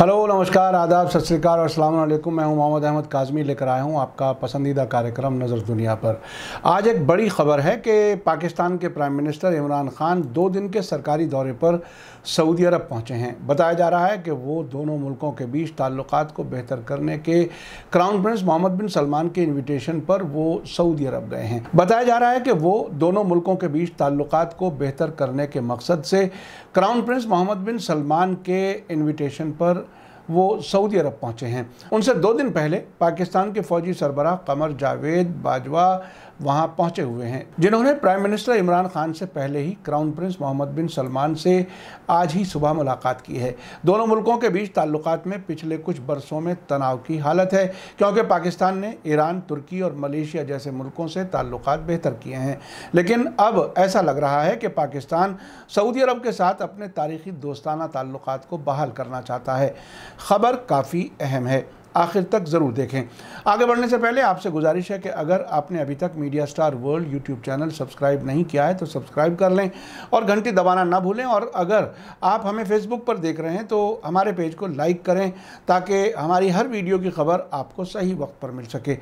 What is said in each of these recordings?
hello नमस्कार आदाब सत श्रीकाल और अल्लाम मैं हूं मोहम्मद अहमद काजमी लेकर आया हूं आपका पसंदीदा कार्यक्रम नज़र दुनिया पर आज एक बड़ी खबर है कि पाकिस्तान के प्राइम मिनिस्टर इमरान खान दो दिन के सरकारी दौरे पर सऊदी अरब पहुंचे हैं बताया जा रहा है कि वो दोनों मुल्कों के बीच ताल्लुक को बेहतर करने के crown prince Mohammed bin Salman के इन्विटेशन पर वो सऊदी अरब गए हैं बताया जा रहा है कि वो दोनों मुल्कों के बीच ताल्लुक को बेहतर करने के मकसद से crown prince Mohammed bin Salman के इन्विटेशन पर वो सऊदी अरब पहुंचे हैं उनसे दो दिन पहले पाकिस्तान के फौजी सरबराह कमर जावेद बाजवा वहां पहुंचे हुए हैं जिन्होंने प्राइम मिनिस्टर इमरान खान से पहले ही crown prince Mohammed bin Salman से आज ही सुबह मुलाकात की है दोनों मुल्कों के बीच ताल्लुकात में पिछले कुछ बरसों में तनाव की हालत है क्योंकि पाकिस्तान ने ईरान तुर्की और मलेशिया जैसे मुल्कों से ताल्लुक बेहतर किए हैं लेकिन अब ऐसा लग रहा है कि पाकिस्तान सऊदी अरब के साथ अपने तारीखी दोस्ताना ताल्लुक को बहाल करना चाहता है खबर काफ़ी अहम है आखिर तक ज़रूर देखें आगे बढ़ने से पहले आपसे गुजारिश है कि अगर आपने अभी तक Media Star World YouTube channel subscribe नहीं किया है तो सब्सक्राइब कर लें और घंटी दबाना ना भूलें और अगर आप हमें फेसबुक पर देख रहे हैं तो हमारे पेज को लाइक करें ताकि हमारी हर वीडियो की खबर आपको सही वक्त पर मिल सके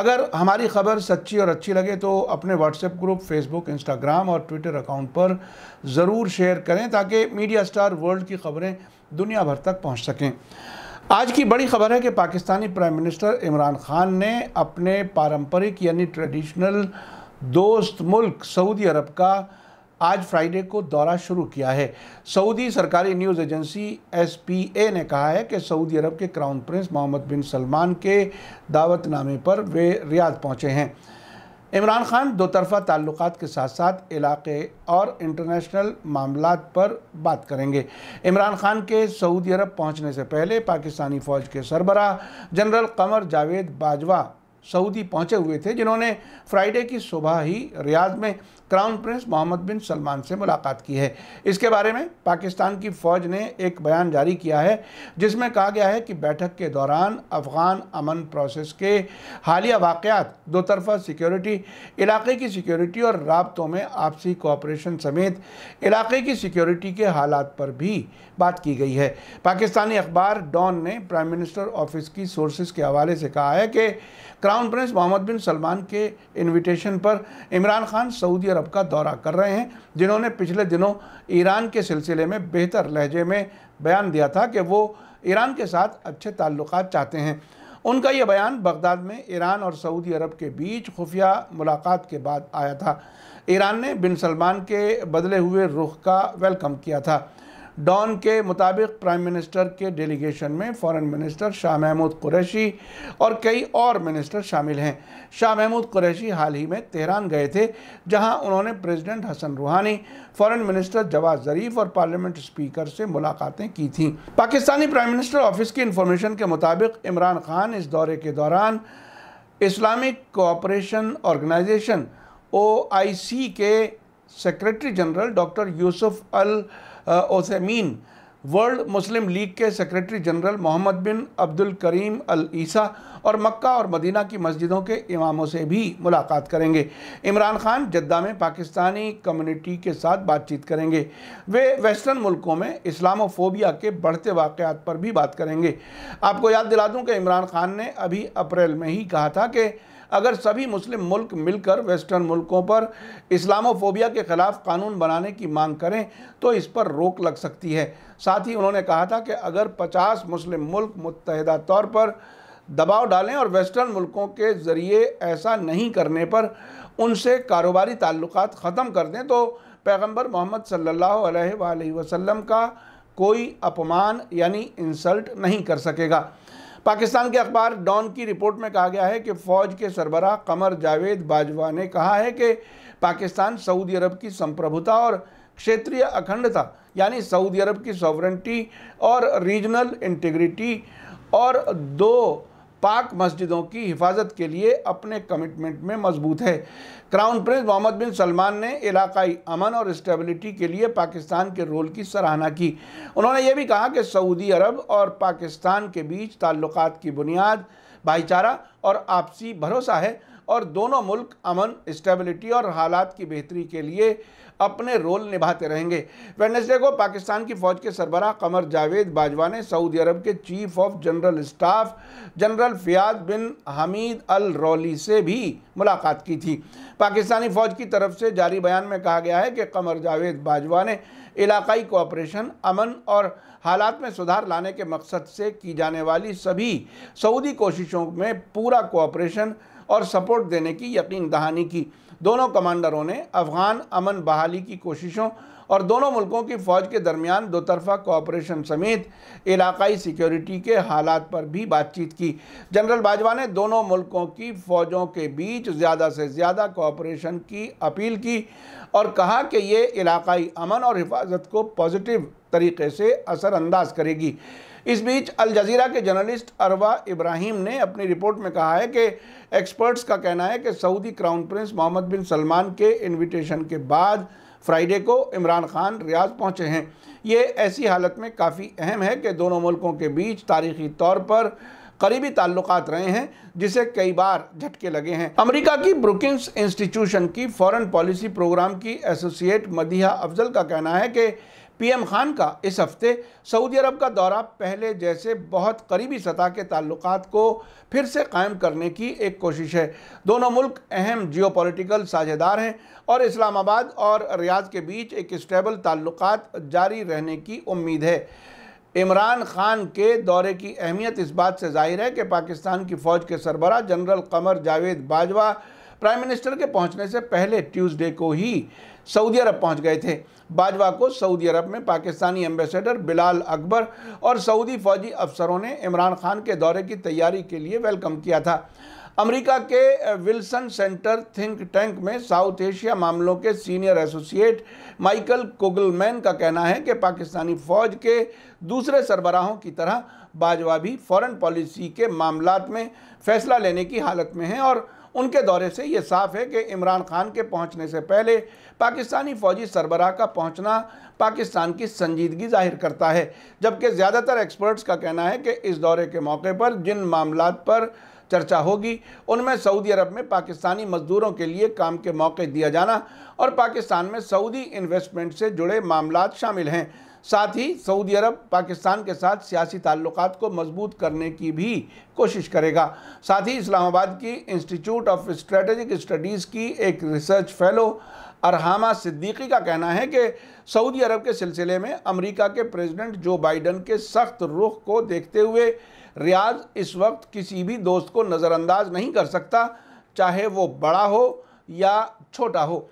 अगर हमारी खबर सच्ची और अच्छी लगे तो अपने व्हाट्सएप ग्रुप फेसबुक इंस्टाग्राम और ट्विटर अकाउंट पर ज़रूर शेयर करें ताकि मीडिया स्टार वर्ल्ड की खबरें दुनिया भर तक पहुँच सकें आज की बड़ी खबर है कि पाकिस्तानी प्राइम मिनिस्टर इमरान खान ने अपने पारंपरिक यानी ट्रेडिशनल दोस्त मुल्क सऊदी अरब का आज फ्राइडे को दौरा शुरू किया है सऊदी सरकारी news agency S P A ने कहा है कि सऊदी अरब के crown prince Mohammed bin Salman के दावतनामे पर वे रियाद पहुँचे हैं इमरान खान दो तरफ़ा ताल्लुक के साथ साथ इलाके और इंटरनेशनल मामला पर बात करेंगे इमरान खान के सऊदी अरब पहुँचने से पहले पाकिस्तानी फ़ौज के सरबरा जनरल कमर जावेद बाजवा सऊदी पहुंचे हुए थे जिन्होंने फ्राइडे की सुबह ही रियाद में crown prince Mohammed bin Salman से मुलाकात की है इसके बारे में पाकिस्तान की फ़ौज ने एक बयान जारी किया है जिसमें कहा गया है कि बैठक के दौरान अफ़गान अमन प्रोसेस के हालिया वाक़ात दो तरफा सिक्योरिटी इलाके की सिक्योरिटी और रबतों में आपसी कोऑपरेशन समेत इलाके की सिक्योरिटी के हालात पर भी बात की गई है पाकिस्तानी अखबार डॉन ने प्राइम मिनिस्टर ऑफिस की सोर्सेज के हवाले से कहा है कि crown crown prince Mohammed bin Salman के इनविटेशन पर इमरान खान सऊदी अरब का दौरा कर रहे हैं जिन्होंने पिछले दिनों ईरान के सिलसिले में बेहतर लहजे में बयान दिया था कि वो ईरान के साथ अच्छे ताल्लुक चाहते हैं उनका यह बयान बगदाद में ईरान और सऊदी अरब के बीच खुफिया मुलाकात के बाद आया था ईरान ने बिन सलमान के बदले हुए रुख का वेलकम किया था डॉन के मुताबिक प्राइम मिनिस्टर के डेलीगेशन में फॉरेन मिनिस्टर शाह महमूद कुरैशी और कई और मिनिस्टर शामिल हैं शाह महमूद कुरैशी हाल ही में तेहरान गए थे जहां उन्होंने प्रेसिडेंट हसन रूहानी फॉरेन मिनिस्टर जवाद ज़रीफ और पार्लियामेंट स्पीकर से मुलाकातें की थीं पाकिस्तानी प्राइम मिनिस्टर ऑफिस की इंफॉर्मेशन के मुताबिक इमरान खान इस दौरे के दौरान इस्लामिक कोऑपरेशन ऑर्गेनाइजेशन ओ के secretary general doctor Yousef al Othaimeen world Muslim league के secretary general Mohammed bin Abdul Karim al Issa और मक्का और मदीना की मस्जिदों के इमामों से भी मुलाकात करेंगे इमरान खान जद्दा में पाकिस्तानी कम्युनिटी के साथ बातचीत करेंगे वे वेस्टर्न मुल्कों में इस्लामोफोबिया के बढ़ते वाकयात पर भी बात करेंगे आपको याद दिला दूँ कि इमरान खान ने अभी अप्रैल में ही कहा था कि अगर सभी मुस्लिम मुल्क मिलकर वेस्टर्न मुल्कों पर इस्लामोफोबिया के खिलाफ कानून बनाने की मांग करें तो इस पर रोक लग सकती है साथ ही उन्होंने कहा था कि अगर 50 मुस्लिम मुल्क मुतहदा तौर पर दबाव डालें और वेस्टर्न मुल्कों के ज़रिए ऐसा नहीं करने पर उनसे कारोबारी ताल्लुक ख़त्म कर दें तो पैगम्बर मोहम्मद सल्ला अलैहि का कोई अपमान यानी इंसल्ट नहीं कर सकेगा पाकिस्तान के अखबार डॉन की रिपोर्ट में कहा गया है कि फ़ौज के सरबराह कमर जावेद बाजवा ने कहा है कि पाकिस्तान सऊदी अरब की संप्रभुता और क्षेत्रीय अखंडता यानी सऊदी अरब की सॉवरेंटी और रीजनल इंटीग्रिटी और दो पाक मस्जिदों की हिफाजत के लिए अपने कमिटमेंट में मजबूत है crown prince Mohammed bin Salman ने इलाकाई अमन और स्टेबिलिटी के लिए पाकिस्तान के रोल की सराहना की उन्होंने ये भी कहा कि सऊदी अरब और पाकिस्तान के बीच ताल्लुक की बुनियाद भाईचारा और आपसी भरोसा है और दोनों मुल्क अमन स्टेबिलिटी और हालात की बेहतरी के लिए अपने रोल निभाते रहेंगे वेनसडे को पाकिस्तान की फ़ौज के सरबराह कमर जावेद बाजवा ने सऊदी अरब के chief of general staff general Fayyad bin Hamid al Ruwaili से भी मुलाकात की थी पाकिस्तानी फ़ौज की तरफ से जारी बयान में कहा गया है कि कमर जावेद बाजवा ने इलाकाई कोऑपरेशन अमन और हालात में सुधार लाने के मकसद से की जाने वाली सभी सऊदी कोशिशों में पूरा कोऑपरेशन और सपोर्ट देने की यकीन दहानी की दोनों कमांडरों ने अफगान अमन बहाली की कोशिशों और दोनों मुल्कों की फ़ौज के दरमियान दो तरफ़ा कोऑपरेशन समेत इलाकाई सिक्योरिटी के हालात पर भी बातचीत की जनरल बाजवा ने दोनों मुल्कों की फ़ौजों के बीच ज़्यादा से ज़्यादा कोऑपरेशन की अपील की और कहा कि ये इलाकाई अमन और हिफाजत को पॉजिटिव तरीके से असरअंदाज करेगी इस बीच अल जजीरा के जर्नलिस्ट अरवा इब्राहिम ने अपनी रिपोर्ट में कहा है कि एक्सपर्ट्स का कहना है कि Saudi crown prince Mohammed bin Salman के इन्विटेशन के बाद फ्राइडे को इमरान खान रियाज पहुंचे हैं ये ऐसी हालत में काफ़ी अहम है कि दोनों मुल्कों के बीच तारीखी तौर पर करीबी ताल्लुक रहे हैं जिसे कई बार झटके लगे हैं अमेरिका की ब्रुकिंग्स इंस्टीट्यूशन की फॉरेन पॉलिसी प्रोग्राम की एसोसिएट मदिया अफजल का कहना है कि पीएम खान का इस हफ्ते सऊदी अरब का दौरा पहले जैसे बहुत करीबी सतह के ताल्लुक को फिर से कायम करने की एक कोशिश है दोनों मुल्क अहम जियोपॉलिटिकल साझेदार हैं और इस्लामाबाद और रियाज के बीच एक स्टेबल ताल्लुक जारी रहने की उम्मीद है इमरान खान के दौरे की अहमियत इस बात से जाहिर है कि पाकिस्तान की फ़ौज के सरबरा general Qamar Javed Bajwa prime minister के पहुंचने से पहले ट्यूसडे को ही सऊदी अरब पहुंच गए थे बाजवा को सऊदी अरब में पाकिस्तानी एम्बेसडर बिलाल अकबर और सऊदी फौजी अफसरों ने इमरान खान के दौरे की तैयारी के लिए वेलकम किया था अमेरिका के विल्सन सेंटर थिंक टैंक में साउथ एशिया मामलों के सीनियर एसोसिएट माइकल कोगलमैन का कहना है कि पाकिस्तानी फौज के दूसरे सरबराहों की तरह बाजवा भी फॉरेन पॉलिसी के मामला में फैसला लेने की हालत में हैं और उनके दौरे से ये साफ है कि इमरान खान के पहुंचने से पहले पाकिस्तानी फौजी सरबराह का पहुंचना पाकिस्तान की संजीदगी जाहिर करता है जबकि ज़्यादातर एक्सपर्ट्स का कहना है कि इस दौरे के मौके पर जिन मामला पर चर्चा होगी उनमें सऊदी अरब में पाकिस्तानी मजदूरों के लिए काम के मौके दिया जाना और पाकिस्तान में सऊदी इन्वेस्टमेंट से जुड़े मामला शामिल हैं साथ ही सऊदी अरब पाकिस्तान के साथ सियासी ताल्लुक को मजबूत करने की भी कोशिश करेगा साथ ही इस्लामाबाद की इंस्टीट्यूट ऑफ स्ट्रेटजिक स्टडीज़ की एक रिसर्च फेलो अरहामा सिद्दीकी का कहना है कि सऊदी अरब के सिलसिले में अमेरिका के प्रेसिडेंट जो बाइडन के सख्त रुख को देखते हुए रियाज इस वक्त किसी भी दोस्त को नज़रअंदाज नहीं कर सकता चाहे वो बड़ा हो या छोटा हो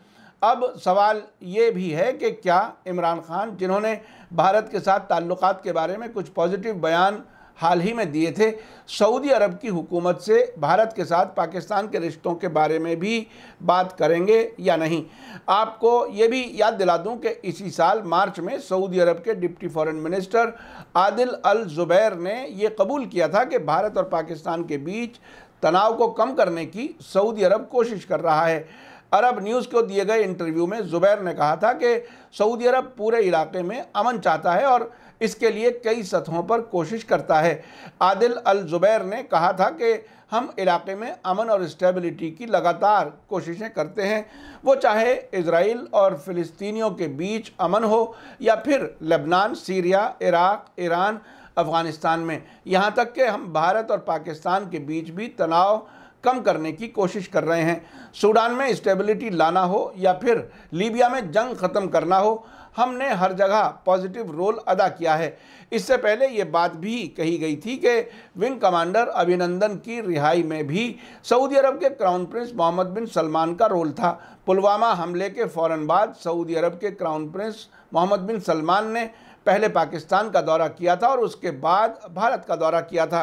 अब सवाल ये भी है कि क्या इमरान खान जिन्होंने भारत के साथ ताल्लुक़ के बारे में कुछ पॉजिटिव बयान हाल ही में दिए थे सऊदी अरब की हुकूमत से भारत के साथ पाकिस्तान के रिश्तों के बारे में भी बात करेंगे या नहीं आपको ये भी याद दिला दूं कि इसी साल मार्च में सऊदी अरब के deputy foreign minister Adel al Jubeir ने यह कबूल किया था कि भारत और पाकिस्तान के बीच तनाव को कम करने की सऊदी अरब कोशिश कर रहा है अरब न्यूज़ को दिए गए इंटरव्यू में ज़ुबैर ने कहा था कि सऊदी अरब पूरे इलाके में अमन चाहता है और इसके लिए कई सतहों पर कोशिश करता है आदिल अल ज़ुबैर ने कहा था कि हम इलाके में अमन और स्टेबिलिटी की लगातार कोशिशें करते हैं वो चाहे इसराइल और फ़िलिस्तीनियों के बीच अमन हो या फिर Lebanon Syria Iraq Iran Afghanistan में यहाँ तक कि हम भारत और पाकिस्तान के बीच भी तनाव कम करने की कोशिश कर रहे हैं सूडान में स्टेबिलिटी लाना हो या फिर लीबिया में जंग ख़त्म करना हो हमने हर जगह पॉजिटिव रोल अदा किया है इससे पहले ये बात भी कही गई थी कि विंग कमांडर अभिनंदन की रिहाई में भी सऊदी अरब के crown prince Mohammed bin Salman का रोल था पुलवामा हमले के फ़ौर बाद सऊदी अरब के crown prince Mohammed bin Salman ने पहले पाकिस्तान का दौरा किया था और उसके बाद भारत का दौरा किया था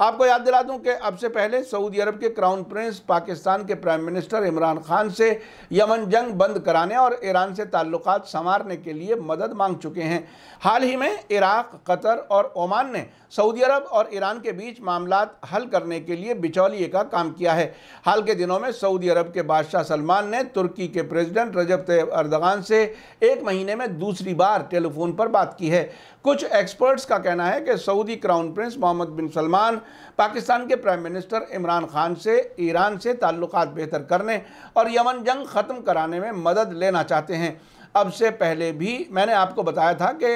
आपको याद दिला दूं कि अब से पहले सऊदी अरब के क्राउन प्रिंस पाकिस्तान के प्राइम मिनिस्टर इमरान खान से यमन जंग बंद कराने और ईरान से ताल्लुक संवारने के लिए मदद मांग चुके हैं हाल ही में इराक कतर और ओमान ने सऊदी अरब और ईरान के बीच मामला हल करने के लिए बिचौलिए का काम किया है हाल के दिनों में सऊदी अरब के बादशाह सलमान ने तुर्की के प्रेसिडेंट रजब तैयब अर्दगान से एक महीने में दूसरी बार टेलीफोन पर बात की है कुछ एक्सपर्ट्स का कहना है कि Saudi crown prince Mohammed bin Salman Pakistan के प्राइम मिनिस्टर इमरान खान से ईरान से ताल्लुक बेहतर करने और यमन जंग ख़त्म कराने में मदद लेना चाहते हैं अब से पहले भी मैंने आपको बताया था कि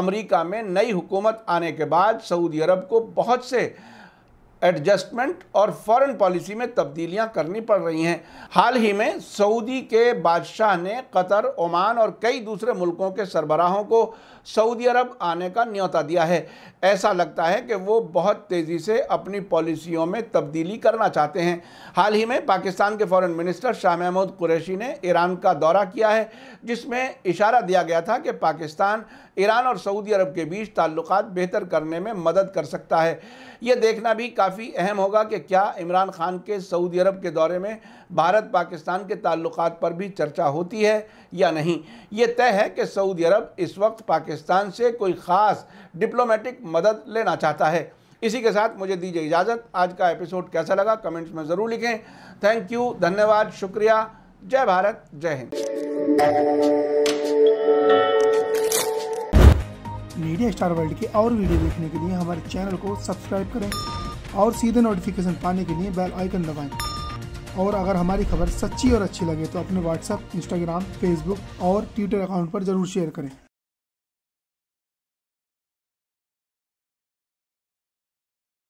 अमेरिका में नई हुकूमत आने के बाद सऊदी अरब को बहुत से एडजस्टमेंट और फॉरेन पॉलिसी में तब्दीलियां करनी पड़ रही हैं हाल ही में सऊदी के बादशाह ने कतर ओमान और कई दूसरे मुल्कों के सरबराहों को सऊदी अरब आने का न्योता दिया है ऐसा लगता है कि वो बहुत तेज़ी से अपनी पॉलिसियों में तब्दीली करना चाहते हैं हाल ही में पाकिस्तान के फॉरेन मिनिस्टर शाह महमूद कुरैशी ने ईरान का दौरा किया है जिसमें इशारा दिया गया था कि पाकिस्तान ईरान और सऊदी अरब के बीच ताल्लुक बेहतर करने में मदद कर सकता है ये देखना भी काफ़ी काफ़ी अहम होगा कि क्या इमरान खान के सऊदी अरब के दौरे में भारत पाकिस्तान के ताल्लुक पर भी चर्चा होती है या नहीं ये तय है कि सऊदी अरब इस वक्त पाकिस्तान से कोई ख़ास डिप्लोमेटिक मदद लेना चाहता है इसी के साथ मुझे दीजिए इजाज़त आज का एपिसोड कैसा लगा कमेंट्स में ज़रूर लिखें थैंक यू धन्यवाद शुक्रिया जय भारत जय हिंद मीडिया स्टार वर्ल्ड के और वीडियो देखने के लिए हमारे चैनल को सब्सक्राइब करें और सीधे नोटिफिकेशन पाने के लिए बेल आइकन दबाएं और अगर हमारी खबर सच्ची और अच्छी लगे तो अपने व्हाट्सएप इंस्टाग्राम फेसबुक और ट्विटर अकाउंट पर ज़रूर शेयर करें